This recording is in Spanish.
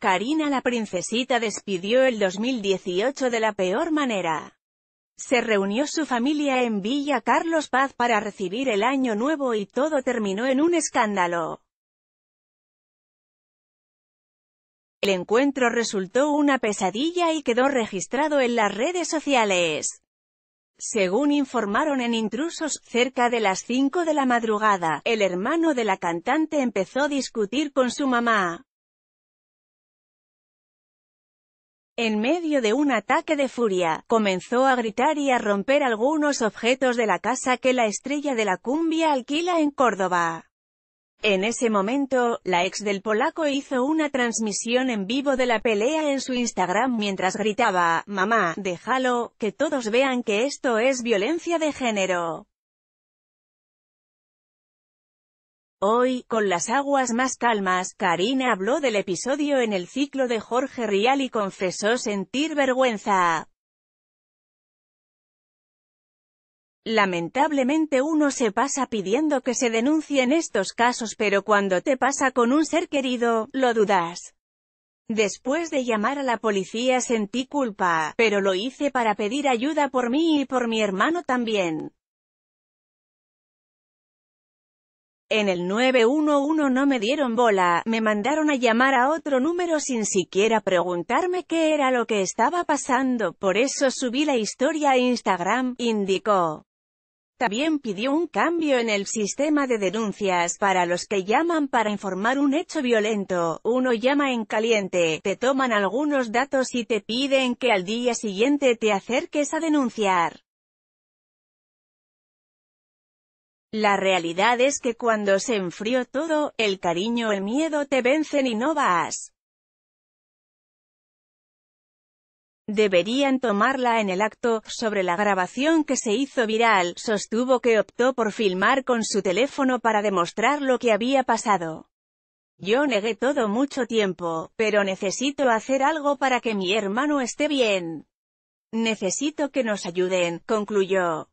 Karina la princesita despidió el 2018 de la peor manera. Se reunió su familia en Villa Carlos Paz para recibir el año nuevo y todo terminó en un escándalo. El encuentro resultó una pesadilla y quedó registrado en las redes sociales. Según informaron en Intrusos, cerca de las 5 de la madrugada, el hermano de la cantante empezó a discutir con su mamá. en medio de un ataque de furia, comenzó a gritar y a romper algunos objetos de la casa que la estrella de la cumbia alquila en Córdoba. En ese momento, la ex del polaco hizo una transmisión en vivo de la pelea en su Instagram mientras gritaba, «Mamá, déjalo, que todos vean que esto es violencia de género». Hoy, con las aguas más calmas, Karina habló del episodio en el ciclo de Jorge Rial y confesó sentir vergüenza. Lamentablemente uno se pasa pidiendo que se en estos casos pero cuando te pasa con un ser querido, lo dudas. Después de llamar a la policía sentí culpa, pero lo hice para pedir ayuda por mí y por mi hermano también. En el 911 no me dieron bola, me mandaron a llamar a otro número sin siquiera preguntarme qué era lo que estaba pasando, por eso subí la historia a Instagram, indicó. También pidió un cambio en el sistema de denuncias para los que llaman para informar un hecho violento. Uno llama en caliente, te toman algunos datos y te piden que al día siguiente te acerques a denunciar. La realidad es que cuando se enfrió todo, el cariño el miedo te vencen y no vas. Deberían tomarla en el acto, sobre la grabación que se hizo viral, sostuvo que optó por filmar con su teléfono para demostrar lo que había pasado. Yo negué todo mucho tiempo, pero necesito hacer algo para que mi hermano esté bien. Necesito que nos ayuden, concluyó.